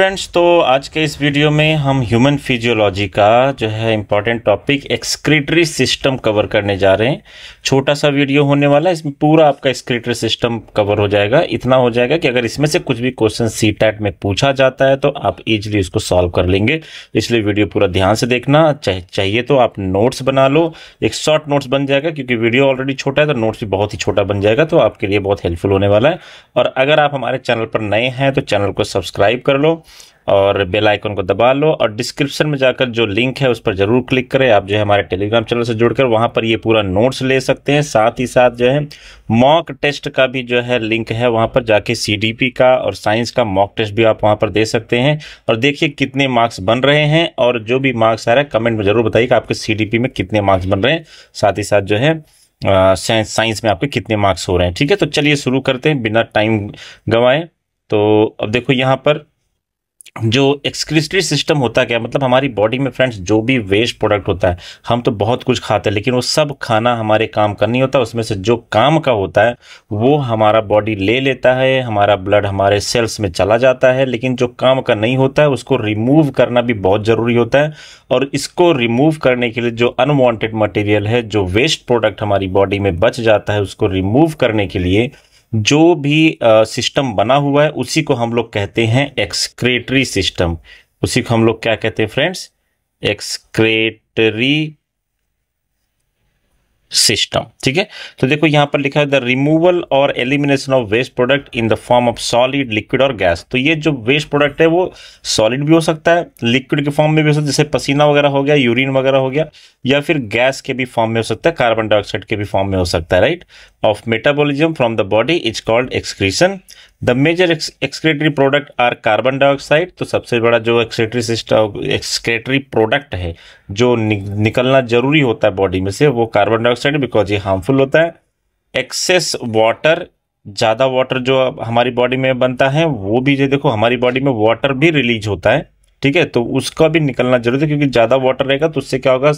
Friends तो आज के इस वीडियो में हम ह्यूमन फिजियोलॉजी का जो है important topic excretory system cover करने जा रहे हैं छोटा सा वीडियो होने वाला है इसमें पूरा आपका एक्सक्रीटरी सिस्टम कवर हो जाएगा इतना हो जाएगा कि अगर इसमें से कुछ भी क्वेश्चन सी टैट में पूछा जाता है तो आप इजिली उसको सॉल्व कर लेंगे इसलिए वीडियो पूरा ध्यान से देखना चाह, चाहिए तो आप नोट्स बना लो एक शॉर्ट नोट्स बन जाएगा क्योंकि वीडियो ऑलरेडी छोटा है तो नोट्स भी बहुत ही छोटा बन जाएगा तो आपके लिए बहुत हेल्पफुल होने वाला है और अगर आप हमारे चैनल पर नए हैं तो चैनल को सब्सक्राइब कर लो और बेल आइकन को दबा लो और डिस्क्रिप्शन में जाकर जो लिंक है उस पर जरूर क्लिक करें आप जो है हमारे टेलीग्राम चैनल से जुड़कर वहाँ पर ये पूरा नोट्स ले सकते हैं साथ ही साथ जो है मॉक टेस्ट का भी जो है लिंक है वहाँ पर जाके सी का और साइंस का मॉक टेस्ट भी आप वहाँ पर दे सकते हैं और देखिए कितने मार्क्स बन रहे हैं और जो भी मार्क्स आ रहा है कमेंट में जरूर बताइए कि आपके सी में कितने मार्क्स बन रहे हैं साथ ही साथ जो है साइंस साइंस में आपके कितने मार्क्स हो रहे हैं ठीक है तो चलिए शुरू करते हैं बिना टाइम गंवाएं तो अब देखो यहाँ पर जो एक्सक्रिस्टरी सिस्टम होता क्या मतलब हमारी बॉडी में फ्रेंड्स जो भी वेस्ट प्रोडक्ट होता है हम तो बहुत कुछ खाते हैं लेकिन वो सब खाना हमारे काम का नहीं होता उसमें से जो काम का होता है वो हमारा बॉडी ले लेता है हमारा ब्लड हमारे सेल्स में चला जाता है लेकिन जो काम का नहीं होता है उसको रिमूव करना भी बहुत ज़रूरी होता है और इसको रिमूव करने के लिए जो अनवॉन्टेड मटेरियल है जो वेस्ट प्रोडक्ट हमारी बॉडी में बच जाता है उसको रिमूव करने के लिए जो भी सिस्टम बना हुआ है उसी को हम लोग कहते हैं एक्सक्रेटरी सिस्टम उसी को हम लोग क्या कहते हैं फ्रेंड्स एक्सक्रेटरी सिस्टम ठीक है तो देखो यहां पर लिखा है द रिमूवल और elimination of waste product in the form of solid liquid और गैस तो ये जो वेस्ट प्रोडक्ट है वो सॉलिड भी हो सकता है लिक्विड के फॉर्म में भी हो सकता है जैसे पसीना वगैरह हो गया यूरिन वगैरह हो गया या फिर गैस के भी फॉर्म में हो सकता है कार्बन डाइऑक्साइड के भी फॉर्म में हो सकता है right of metabolism from the body is called excretion the major excretory product are carbon dioxide तो सबसे बड़ा जो एक्सक्रेटरी सिस्टम एक्सक्रेटरी प्रोडक्ट है जो नि, निकलना जरूरी होता है बॉडी में से वो कार्बन डाइऑक्साइड बिकॉज ये हार्मफुल होता है एक्सेस वाटर ज़्यादा वाटर जो हमारी बॉडी में बनता है वो भी जो देखो हमारी बॉडी में वाटर भी रिलीज होता है ठीक है तो उसका भी निकलना जरूरी है क्योंकि ज़्यादा वाटर रहेगा तो उससे क्या होगा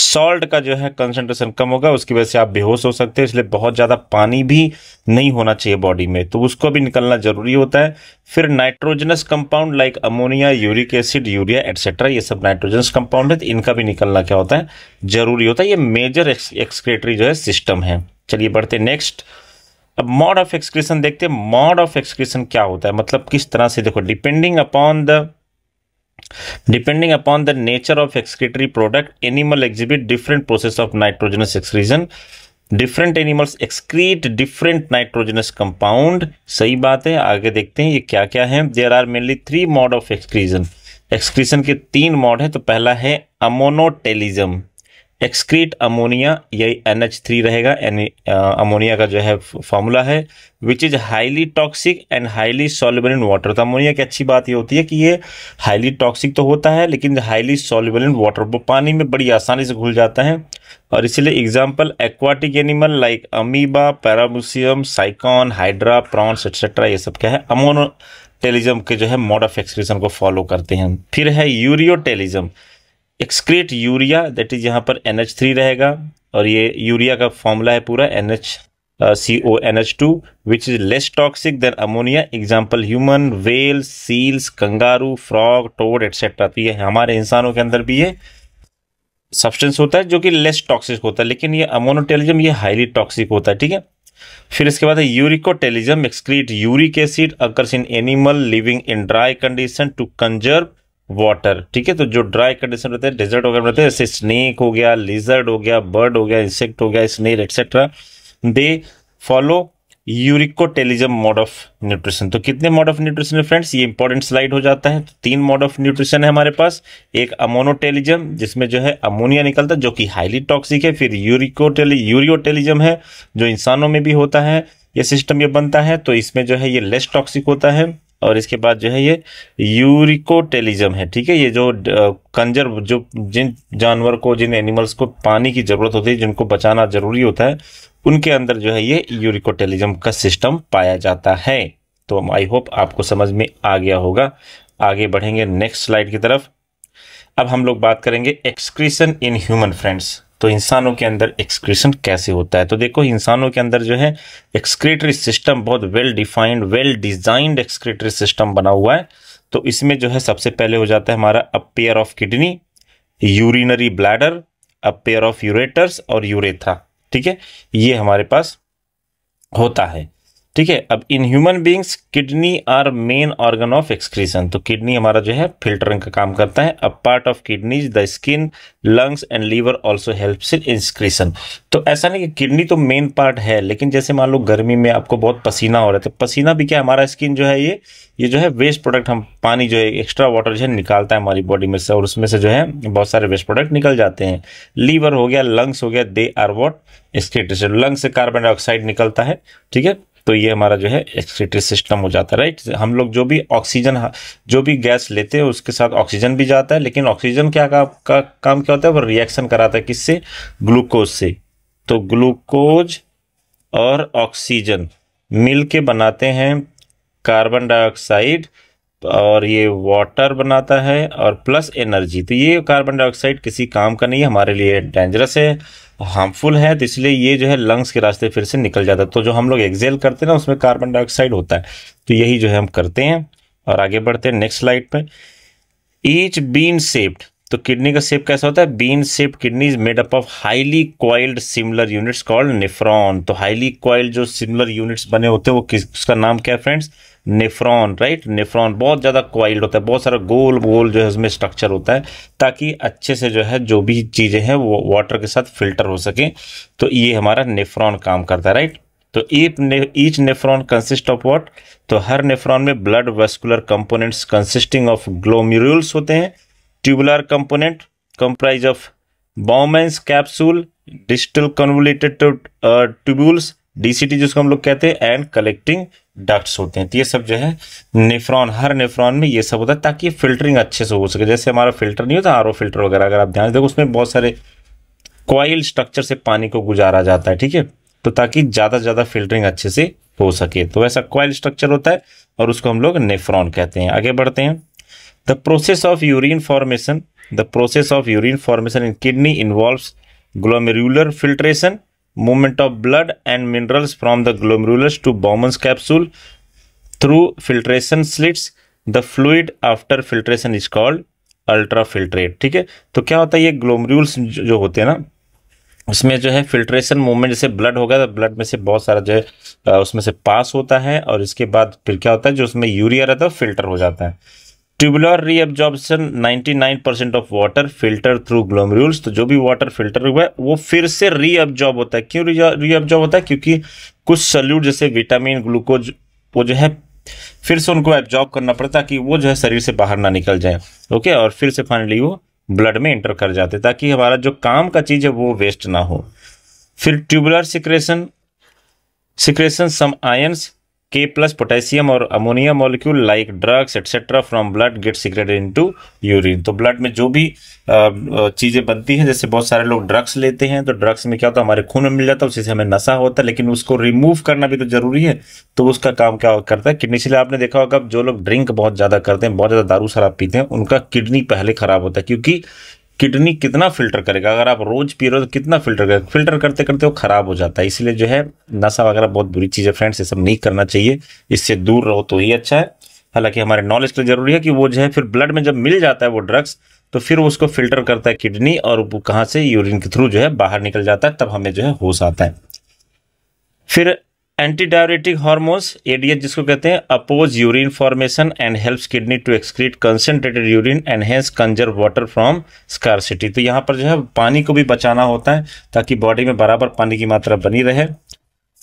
सॉल्ट का जो है कंसेंट्रेशन कम होगा उसकी वजह से आप बेहोश हो सकते हैं इसलिए बहुत ज़्यादा पानी भी नहीं होना चाहिए बॉडी में तो उसको भी निकलना जरूरी होता है फिर nitrogenous compound like ammonia uric acid urea etcetera ये सब नाइट्रोजनस कंपाउंड है तो इनका भी निकलना क्या होता है जरूरी होता है ये मेजर एक्सक्रेटरी जो है सिस्टम है चलिए बढ़ते नेक्स्ट अब मॉड ऑफ एक्सक्रेशन देखते हैं मॉड ऑफ एक्सक्रेशन क्या होता है मतलब किस तरह से देखो depending upon the depending upon the nature of excretory product animal exhibit different process of nitrogenous excretion different animals excrete different nitrogenous compound सही बात है आगे देखते हैं ये क्या क्या है there are mainly three mode of excretion excretion के तीन मॉड है तो पहला है अमोनोटेलिज्म एक्सक्रीट अमोनिया यही एन एच थ्री रहेगा एन अमोनिया का जो है फॉर्मूला है which is highly toxic and highly soluble in water तो अमोनिया की अच्छी बात ये होती है कि ये हाईली टॉक्सिक तो होता है लेकिन हाईली सॉल्युबल इन वाटर वो पानी में बड़ी आसानी से घुल जाता है और इसलिए example aquatic animal like amoeba paramecium sycon hydra prawns etcetera ये सब क्या है अमोनो टेलिज्म के जो है मोड ऑफ एक्सप्रेशन को फॉलो करते हैं फिर है ureotelism excrete urea that is यहाँ पर एन थ्री रहेगा और ये यूरिया का फॉर्मूला है पूरा N H C O N H two which is less toxic than ammonia example human whale seals kangaroo frog toad etcetera तो ये हमारे इंसानों के अंदर भी ये सब्सटेंस होता है जो कि लेस टॉक्सिक होता है लेकिन ये अमोनोटेलिज्म ये हाईली टॉक्सिक होता है ठीक है फिर इसके बाद है uricotelism excrete uric acid occurs in animal living in dry condition to conserve water ठीक है तो जो ड्राई कंडीशन रहते हैं डेजर्ट वगैरह रहते हैं जैसे स्नेक हो गया लिजर्ड हो गया बर्ड हो गया इंसेक्ट हो गया snail etcetera they follow uricotelism mode of nutrition तो कितने मोड ऑफ न्यूट्रिशन है फ्रेंड्स ये इंपॉर्टेंट स्लाइड हो जाता है तो तीन मोड ऑफ न्यूट्रिशन है हमारे पास एक अमोनोटेलिज्म जिसमें जो है अमोनिया निकलता है जो कि हाईली टॉक्सिक है फिर यूरिकोटेली यूरियोटेलिज्म है जो इंसानों में भी होता है ये सिस्टम ये बनता है तो इसमें जो है ये लेस टॉक्सिक होता है और इसके बाद जो है ये यूरिकोटेलिज्म है ठीक है ये जो कंजर्व जो जिन जानवर को जिन एनिमल्स को पानी की ज़रूरत होती है जिनको बचाना ज़रूरी होता है उनके अंदर जो है ये यूरिकोटेलिज्म का सिस्टम पाया जाता है तो आई होप आपको समझ में आ गया होगा आगे बढ़ेंगे नेक्स्ट स्लाइड की तरफ अब हम लोग बात करेंगे एक्सक्रीशन इन ह्यूमन फ्रेंड्स तो इंसानों के अंदर एक्सक्रीशन कैसे होता है तो देखो इंसानों के अंदर जो है एक्सक्रेटरी सिस्टम बहुत well defined well designed excretory system बना हुआ है तो इसमें जो है सबसे पहले हो जाता है हमारा a pair of kidney urinary bladder a pair pair of ureters और यूरेथा ठीक है ये हमारे पास होता है ठीक है अब in human beings kidney are main organ of excretion तो किडनी हमारा जो है फिल्टरिंग का काम करता है a part of kidneys the skin lungs and liver also help in excretion तो ऐसा नहीं कि किडनी तो मेन पार्ट है लेकिन जैसे मान लो गर्मी में आपको बहुत पसीना हो रहा था तो पसीना भी क्या हमारा स्किन जो है ये ये जो है वेस्ट प्रोडक्ट हम पानी जो है एक्स्ट्रा वाटर जो है निकालता है हमारी बॉडी में से और उसमें से जो है बहुत सारे वेस्ट प्रोडक्ट निकल जाते हैं लीवर हो गया लंग्स हो गया they are what excretion lungs से कार्बन डाइऑक्साइड निकलता है ठीक है तो ये हमारा जो है एक्सक्रेटरी सिस्टम हो जाता है राइट हम लोग जो भी ऑक्सीजन जो भी गैस लेते हैं उसके साथ ऑक्सीजन भी जाता है लेकिन ऑक्सीजन क्या का, का काम क्या होता है वो रिएक्शन कराता है किससे ग्लूकोज से तो ग्लूकोज और ऑक्सीजन मिल के बनाते हैं कार्बन डाइऑक्साइड और ये वाटर बनाता है और प्लस एनर्जी तो ये कार्बन डाइऑक्साइड किसी काम का नहीं है हमारे लिए डेंजरस है हार्मफुल है तो इसलिए ये जो है लंग्स के रास्ते फिर से निकल जाता है तो जो हम लोग एक्जेल करते हैं ना उसमें कार्बन डाइऑक्साइड होता है तो यही जो है हम करते हैं और आगे बढ़ते हैं नेक्स्ट स्लाइड पे ईच बीन सेप्ड तो किडनी का शेप कैसा होता है bean shape kidney is made up of highly coiled similar units called nephron तो हाईली क्वाइल्ड जो सिमिलर यूनिट्स बने होते हैं वो किस उसका नाम क्या है फ्रेंड्स नेफ्रॉन राइट नेफ्रॉन बहुत ज़्यादा क्वाइल्ड होता है बहुत सारा गोल गोल जो है उसमें स्ट्रक्चर होता है ताकि अच्छे से जो है जो भी चीज़ें हैं वो वाटर के साथ फिल्टर हो सके तो ये हमारा नेफ्रॉन काम करता है राइट तो each nephron consist of what तो हर नेफ्रॉन में blood vascular components consisting of glomeruli होते हैं tubular component comprise of Bowman's capsule distal convoluted tubules DCT जिसको हम लोग कहते हैं एंड कलेक्टिंग डक्ट्स होते हैं तो ये सब जो है नेफ्रॉन हर नेफ्रॉन में ये सब होता है ताकि फिल्टरिंग अच्छे से हो सके जैसे हमारा फिल्टर नहीं होता आर फिल्टर वगैरह अगर आप ध्यान देखो उसमें बहुत सारे क्वाइल स्ट्रक्चर से पानी को गुजारा जाता है ठीक है तो ताकि ज़्यादा से ज़्यादा फिल्टरिंग अच्छे से हो सके तो वैसा क्वाइल स्ट्रक्चर होता है और उसको हम लोग नेफ्रॉन कहते हैं आगे बढ़ते हैं The process of urine formation, the process of urine formation in kidney involves glomerular filtration, movement of blood and minerals from the glomerulus to Bowman's capsule through filtration slits. The fluid after filtration is called ultrafiltrate ठीक है तो क्या होता है ये ग्लोमरूल्स जो होते हैं ना उसमें जो है फिल्ट्रेशन मूवमेंट जैसे ब्लड होगा तो ब्लड में से बहुत सारा जो है उसमें से पास होता है और इसके बाद फिर क्या होता है जो उसमें यूरिया रहता है फिल्टर हो जाता है tubular ninety nine percent of water filter through glomeruli तो जो भी वाटर फिल्टर हुआ है वो फिर से रीअब्जॉर्ब होता है क्यों रीअब्जॉर्ब होता है क्योंकि कुछ सल्यूट जैसे विटामिन ग्लूकोज वो जो है फिर से उनको एब्जॉर्ब करना पड़ता ताकि वो जो है शरीर से बाहर ना निकल जाए ओके और फिर से फाइनली वो ब्लड में एंटर कर जाते ताकि हमारा जो काम का चीज़ है वो वेस्ट ना हो फिर tubular secretion secretion some ions K plus potassium और ammonia molecule like drugs etcetera from blood get in into urine तो ब्लड में जो भी uh, uh, चीज़ें बनती हैं जैसे बहुत सारे लोग ड्रग्स लेते हैं तो ड्रग्स में क्या होता है हमारे खून में मिल जाता है उसी से हमें नशा होता है लेकिन उसको रिमूव करना भी तो जरूरी है तो उसका काम क्या करता है किडनी इसलिए आपने देखा होगा जो लोग ड्रिंक बहुत ज़्यादा करते हैं बहुत ज़्यादा दारू शराब पीते हैं उनका किडनी पहले खराब होता है क्योंकि किडनी कितना फिल्टर करेगा अगर आप रोज पी रहे हो तो कितना फिल्टर करेगा फिल्टर करते करते वो खराब हो जाता है इसलिए जो है नशा वगैरह बहुत बुरी चीज़ है फ्रेंड्स ये सब नहीं करना चाहिए इससे दूर रहो तो ही अच्छा है हालांकि हमारे नॉलेज के लिए जरूरी है कि वो जो है फिर ब्लड में जब मिल जाता है वो ड्रग्स तो फिर वो उसको फिल्टर करता है किडनी और वो कहाँ से यूरिन के थ्रू जो है बाहर निकल जाता है तब हमें जो है होश आता है फिर एंटी डायोरेटिक हॉर्मोन्स एडीएच जिसको कहते हैं oppose urine formation and helps kidney to excrete concentrated urine enhance conserve water from scarcity तो यहाँ पर जो है पानी को भी बचाना होता है ताकि बॉडी में बराबर पानी की मात्रा बनी रहे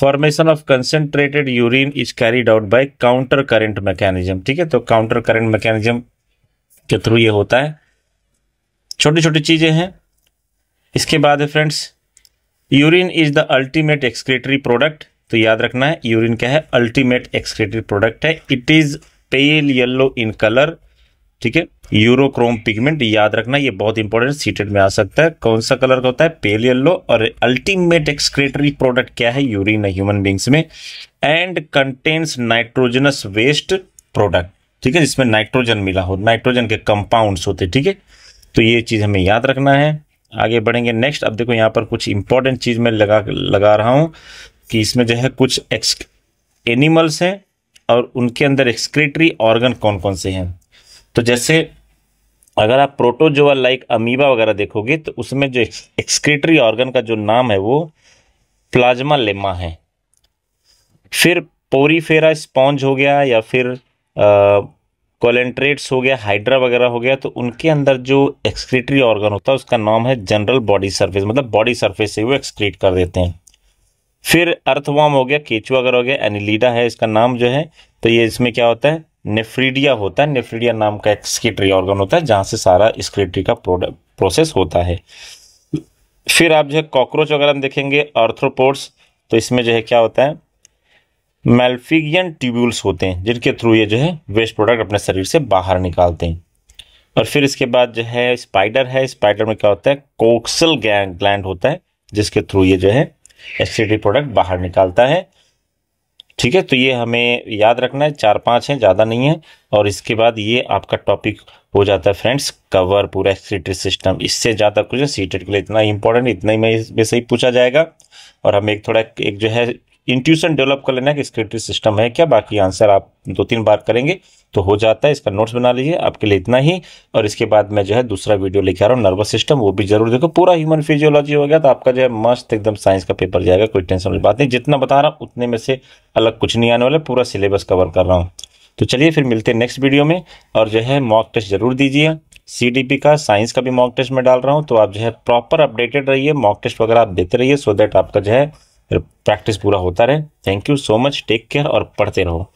formation of concentrated urine is carried out by counter current mechanism ठीक है तो काउंटर करेंट मैकेनिज्म के थ्रू ये होता है छोटी छोटी चीज़ें हैं इसके बाद है friends urine is the ultimate excretory product तो याद रखना है यूरिन क्या है अल्टीमेट एक्सक्रेटिव प्रोडक्ट है it is pale yellow in colour ठीक है यूरोक्रोम पिगमेंट याद रखना ये बहुत इंपॉर्टेंट सीटेड में आ सकता है कौन सा कलर का होता है पेल येलो और अल्टीमेट एक्सक्रेटरी प्रोडक्ट क्या है यूरिन ह्यूमन बींग्स में and contains nitrogenous waste product ठीक है जिसमें नाइट्रोजन मिला हो नाइट्रोजन के कंपाउंड्स होते ठीक है तो ये चीज़ हमें याद रखना है आगे बढ़ेंगे नेक्स्ट अब देखो यहाँ पर कुछ इंपॉर्टेंट चीज़ मैं लगा लगा रहा हूँ कि इसमें जो है कुछ एक्स एनिमल्स हैं और उनके अंदर एक्सक्रेटरी ऑर्गन कौन कौन से हैं तो जैसे अगर आप प्रोटोजोआ लाइक अमीबा वगैरह देखोगे तो उसमें जो एक्सक्रेटरी ऑर्गन का जो नाम है वो प्लाज्मा लेमा है फिर पोरीफेरा स्पॉन्ज हो गया या फिर कोलेंट्रेट्स हो गया हाइड्रा वगैरह हो गया तो उनके अंदर जो एक्सक्रेटरी ऑर्गन होता है उसका नाम है जनरल बॉडी सर्फेस मतलब बॉडी सर्फेस से वो एक्सक्रीट कर देते हैं फिर अर्थवाम हो गया केचुआ अगर हो गया एनिलीडा है इसका नाम जो है तो ये इसमें क्या होता है नेफ्रीडिया होता है नेफ्रीडिया नाम का एक्सक्रेटरी ऑर्गन होता है जहाँ से सारा स्क्रेटरी का प्रोसेस होता है फिर आप जो है कॉकरोच अगर हम देखेंगे आर्थ्रोपोड्स तो इसमें जो है क्या होता है मेल्फिगियन ट्यूब्यूल्स होते हैं जिनके थ्रू ये जो है वेस्ट प्रोडक्ट अपने शरीर से बाहर निकालते हैं और फिर इसके बाद जो है स्पाइडर है स्पाइडर में क्या होता है कोक्सल ग्लैंड होता है जिसके थ्रू ये जो है एसिडिटी प्रोडक्ट बाहर निकालता है ठीक है तो ये हमें याद रखना है चार पांच है ज़्यादा नहीं है और इसके बाद ये आपका टॉपिक हो जाता है फ्रेंड्स कवर पूरा एक्सक्रीटरी सिस्टम इससे ज़्यादा कुछ सीटेड के लिए इतना इंपॉर्टेंट इतना ही में इसमें से ही पूछा जाएगा और हम एक थोड़ा एक जो है इंट्यूशन डेवलप कर लेना कि स्क्रिप्टिव सिस्टम है क्या बाकी आंसर आप दो तीन बार करेंगे तो हो जाता है इसका नोट्स बना लीजिए आपके लिए इतना ही और इसके बाद मैं जो है दूसरा वीडियो लेके आ रहा हूँ नर्वस सिस्टम वो भी जरूर देखो पूरा ह्यूमन फिजियोलॉजी हो गया तो आपका जो है मस्त एकदम साइंस का पेपर जाएगा कोई टेंशन वाली बात नहीं जितना बता रहा हूँ उतने में से अलग कुछ नहीं आने वाला पूरा सिलेबस कवर कर रहा हूँ तो चलिए फिर मिलते हैं नेक्स्ट वीडियो में और जो है मॉक टेस्ट जरूर दीजिए सी का साइंस का भी मॉक टेस्ट में डाल रहा हूँ तो आप जो है प्रॉपर अपडेटेड रहिए मॉक टेस्ट वगैरह आप देते रहिए सो देट आपका जो है फिर प्रैक्टिस पूरा होता रहे thank you so much take care और पढ़ते रहो